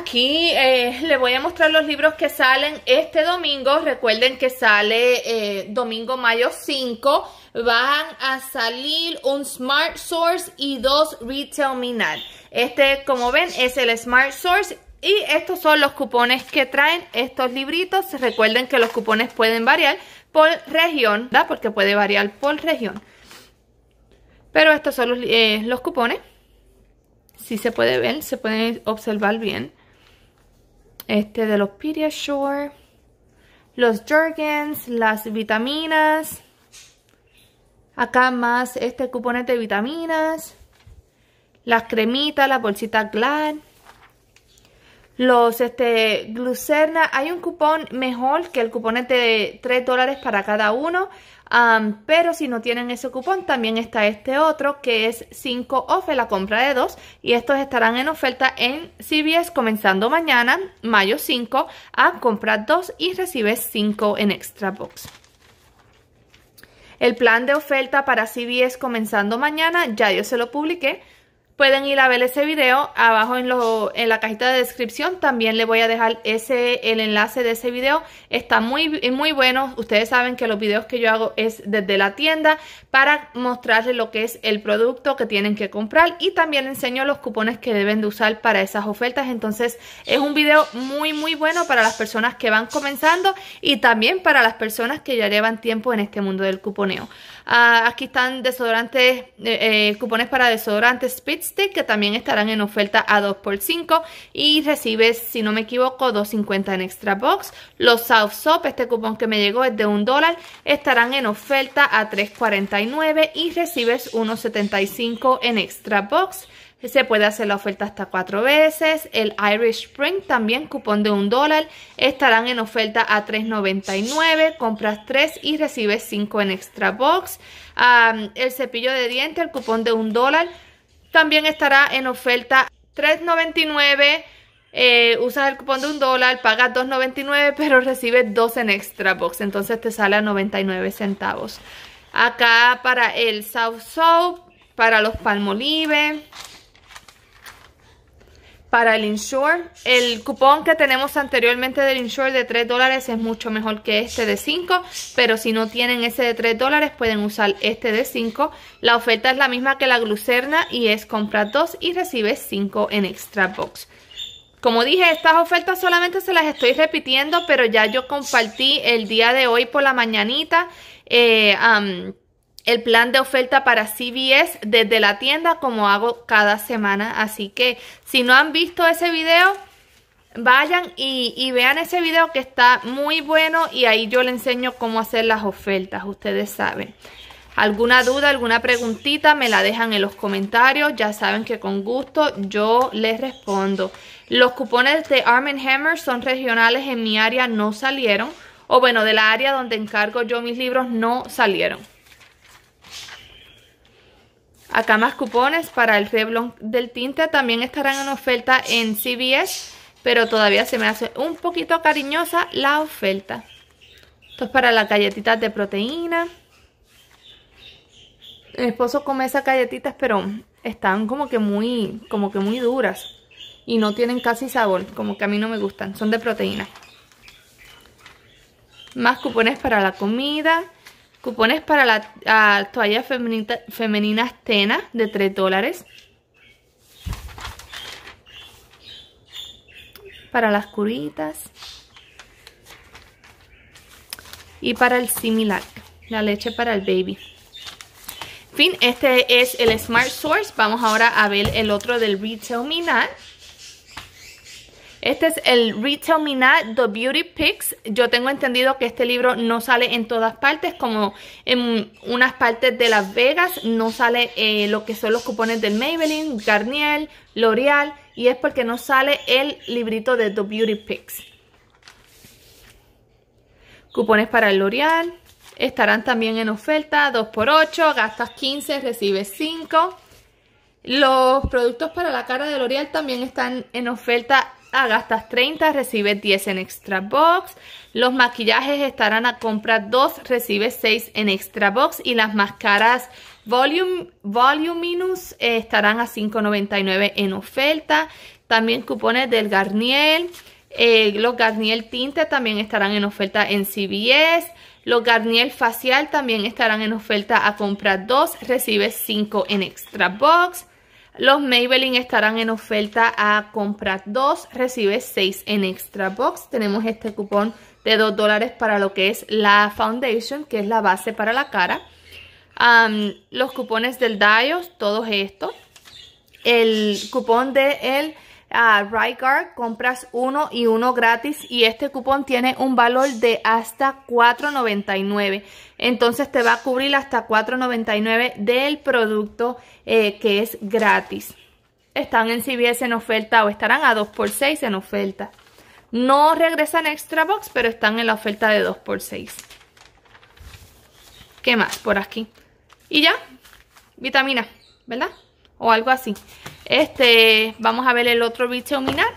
Aquí eh, les voy a mostrar los libros que salen este domingo. Recuerden que sale eh, domingo mayo 5. Van a salir un Smart Source y dos Retail Este, como ven, es el Smart Source y estos son los cupones que traen estos libritos. Recuerden que los cupones pueden variar por región, ¿verdad? Porque puede variar por región. Pero estos son los, eh, cupones. Si se puede ver, se pueden observar bien este de los Pediasure, los Jergens, las vitaminas, acá más este cuponete de vitaminas, las cremitas, la bolsita Glad, los este, glucerna, hay un cupón mejor que el cuponete de 3 dólares para cada uno, pero si no tienen ese cupón, también está este otro que es 5 off la compra de 2 y estos estarán en oferta en CBS comenzando mañana, mayo 5, a comprar 2 y recibes 5 en extra box. El plan de oferta para CBS comenzando mañana, ya yo se lo publiqué, Pueden ir a ver ese video abajo en, la cajita de descripción. También les voy a dejar el enlace de ese video. Está muy, muy bueno. Ustedes saben que los videos que yo hago es desde la tienda para mostrarles lo que es el producto que tienen que comprar. Y también enseño los cupones que deben de usar para esas ofertas. Entonces es un video muy, muy bueno para las personas que van comenzando y también para las personas que ya llevan tiempo en este mundo del cuponeo. Ah, aquí están desodorantes, eh, eh, cupones para desodorantes, Spitz que también estarán en oferta a 2x5 y recibes, si no me equivoco, 2.50 en extra box. Los South Soap, este cupón que me llegó es de un dólar, estarán en oferta a 3.49 y recibes 1.75 en extra box. Se puede hacer la oferta hasta cuatro veces. El Irish Spring también, cupón de un dólar. Estarán en oferta a $3.99. Compras 3 y recibes 5 en extra box. Ah, el cepillo de dientes, el cupón de un dólar también estará en oferta $3.99. Eh, usas el cupón de un dólar, pagas $2.99, pero recibes dos en extra box. Entonces te sale a 99 centavos. Acá para el South Soap, para los palmolive para el insure. El cupón que tenemos anteriormente del insure de 3 dólares es mucho mejor que este de 5, pero si no tienen ese de 3 dólares pueden usar este de 5. La oferta es la misma que la glucerna y es compra 2 y recibe 5 en extra box. Como dije, estas ofertas solamente se las estoy repitiendo, pero ya yo compartí el día de hoy por la mañanita. Eh, el plan de oferta para CBS desde la tienda como hago cada semana. Así que si no han visto ese video, vayan y, vean ese video que está muy bueno y ahí yo les enseño cómo hacer las ofertas, ustedes saben. Alguna duda, alguna preguntita, me la dejan en los comentarios. Ya saben que con gusto yo les respondo. Los cupones de Arm Hammer son regionales en mi área, no salieron. O bueno, de la área donde encargo yo mis libros, no salieron. Acá más cupones para el Feblon del tinte. También estarán en oferta en CBS. Pero todavía se me hace un poquito cariñosa la oferta. Esto es para las galletitas de proteína. Mi esposo come esas galletitas, pero están como que muy, como que muy duras. Y no tienen casi sabor, como que a mí no me gustan. Son de proteína. Más cupones para la comida. Cupones para la toalla femeninas femenina Tena de 3 dólares. Para las curitas. Y para el similar, la leche para el baby. fin, este es el Smart Source. Vamos ahora a ver el otro del Retail Minat. Este es el Retail The Beauty Picks. Yo tengo entendido que este libro no sale en todas partes, como en unas partes de Las Vegas no sale eh, lo que son los cupones del Maybelline, Garnier, L'Oreal, y es porque no sale el librito de The Beauty Picks. Cupones para el L'Oreal. Estarán también en oferta 2x8, gastas 15, recibes 5. Los productos para la cara de L'Oreal también están en oferta Ah, gastas 30, recibes 10 en extra box. Los maquillajes estarán a compra 2, recibes 6 en extra box. Y las máscaras Volume, Voluminous eh, estarán a $5.99 en oferta. También cupones del Garnier. Eh, los Garnier Tinte también estarán en oferta en CVS. Los Garnier Facial también estarán en oferta a compra 2, recibes 5 en extra box. Los Maybelline estarán en oferta a comprar 2, recibe 6 en extra box. Tenemos este cupón de 2 dólares para lo que es la foundation, que es la base para la cara. los cupones del Dios, todos estos. El cupón de el a Rygar compras uno y uno gratis y este cupón tiene un valor de hasta $4.99. Entonces te va a cubrir hasta $4.99 del producto eh, que es gratis. Están en CBS en oferta o estarán a 2x6 en oferta. No regresan extra box, pero están en la oferta de 2x6. ¿Qué más por aquí? Y ya, vitamina, ¿verdad? o algo así. Este, vamos a ver el otro ominar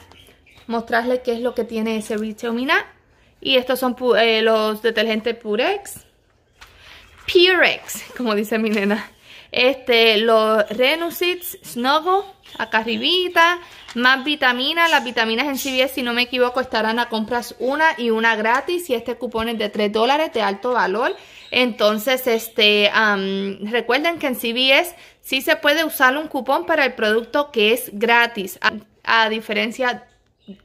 mostrarles qué es lo que tiene ese Minar. Y estos son eh, los detergentes Purex. Purex, como dice mi nena este, los Renusits, Snuggle, acá arribita, más vitaminas, las vitaminas en CVS si no me equivoco estarán a compras una y una gratis y este cupón es de 3 dólares de alto valor, entonces este, recuerden que en CVS sí se puede usar un cupón para el producto que es gratis, a, diferencia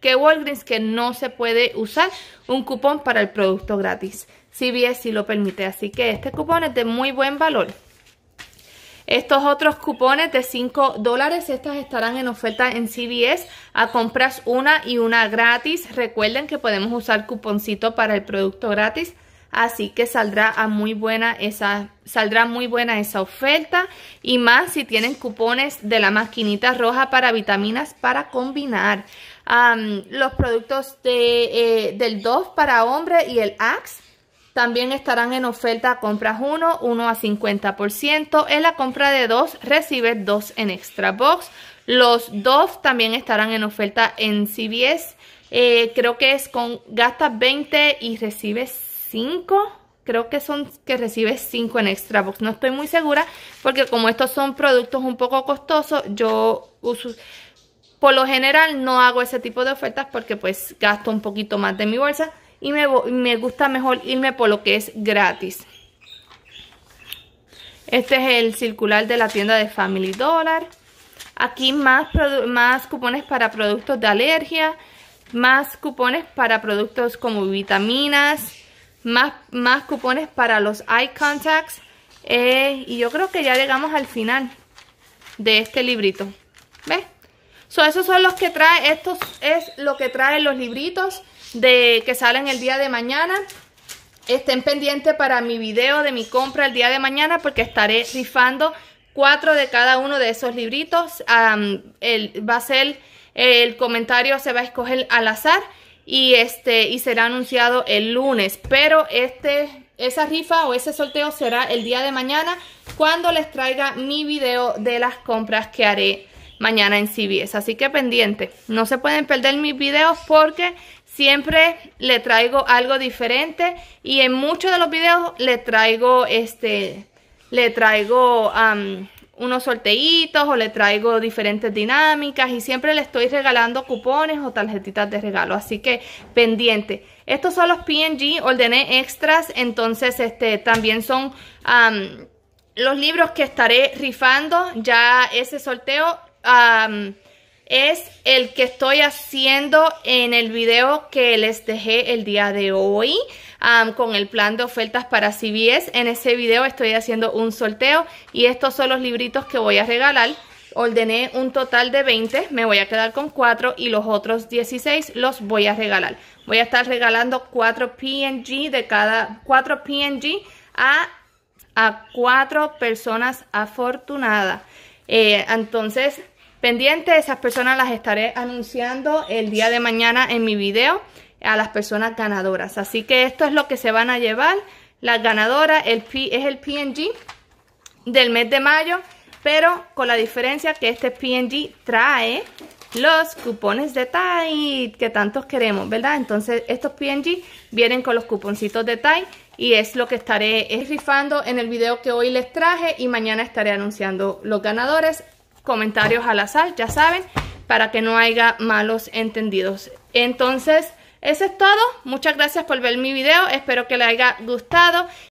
que Walgreens que no se puede usar un cupón para el producto gratis. CVS sí lo permite, así que este cupón es de muy buen valor. Estos otros cupones de 5 dólares, estas estarán en oferta en CVS a compras una y una gratis. Recuerden que podemos usar cuponcito para el producto gratis. Así que saldrá muy buena esa, saldrá muy buena esa oferta. Y más si tienen cupones de la maquinita roja para vitaminas para combinar. los productos de, eh, del Dove para hombre y el Axe también estarán en oferta compras 1, 1 a 50%. En la compra de 2 recibes 2 en extra box. Los dos también estarán en oferta en CBS. Eh, creo que es con gastas 20 y recibes 5. Creo que son que recibes 5 en extra box. No estoy muy segura porque como estos son productos un poco costosos, yo uso... Por lo general no hago ese tipo de ofertas porque pues gasto un poquito más de mi bolsa y me, me gusta mejor irme por lo que es gratis. Este es el circular de la tienda de Family Dollar. Aquí más, más cupones para productos de alergia, más cupones para productos como vitaminas, más, más cupones para los eye contacts. Eh, y yo creo que ya llegamos al final de este librito. ¿Ves? esos son los que trae, estos es lo que traen los libritos de que salen el día de mañana. Estén pendientes para mi video de mi compra el día de mañana porque estaré rifando cuatro de cada uno de esos libritos. el, va a ser, el comentario se va a escoger al azar y, este, y será anunciado el lunes. Pero este, esa rifa o ese sorteo será el día de mañana cuando les traiga mi video de las compras que haré mañana en CBS. Así que pendiente, no se pueden perder mis videos porque Siempre le traigo algo diferente y en muchos de los videos le traigo este, le traigo unos sorteitos o le traigo diferentes dinámicas y siempre le estoy regalando cupones o tarjetitas de regalo. Así que pendiente. Estos son los PNG, ordené extras, entonces este también son los libros que estaré rifando. Ya ese sorteo es el que estoy haciendo en el video que les dejé el día de hoy con el plan de ofertas para CBS. En ese video estoy haciendo un sorteo y estos son los libritos que voy a regalar. Ordené un total de 20, me voy a quedar con 4 y los otros 16 los voy a regalar. Voy a estar regalando 4 PNG de cada 4 PNG a, a 4 personas afortunadas. Eh, entonces pendiente. Esas personas las estaré anunciando el día de mañana en mi video a las personas ganadoras. Así que esto es lo que se van a llevar. Las ganadoras el P, es el PNG del mes de mayo, pero con la diferencia que este PNG trae los cupones de TAI que tantos queremos, ¿verdad? Entonces estos PNG vienen con los cuponcitos de TAI y es lo que estaré rifando en el video que hoy les traje y mañana estaré anunciando los ganadores comentarios al azar, ya saben, para que no haya malos entendidos. Entonces, eso es todo. Muchas gracias por ver mi video. Espero que le haya gustado.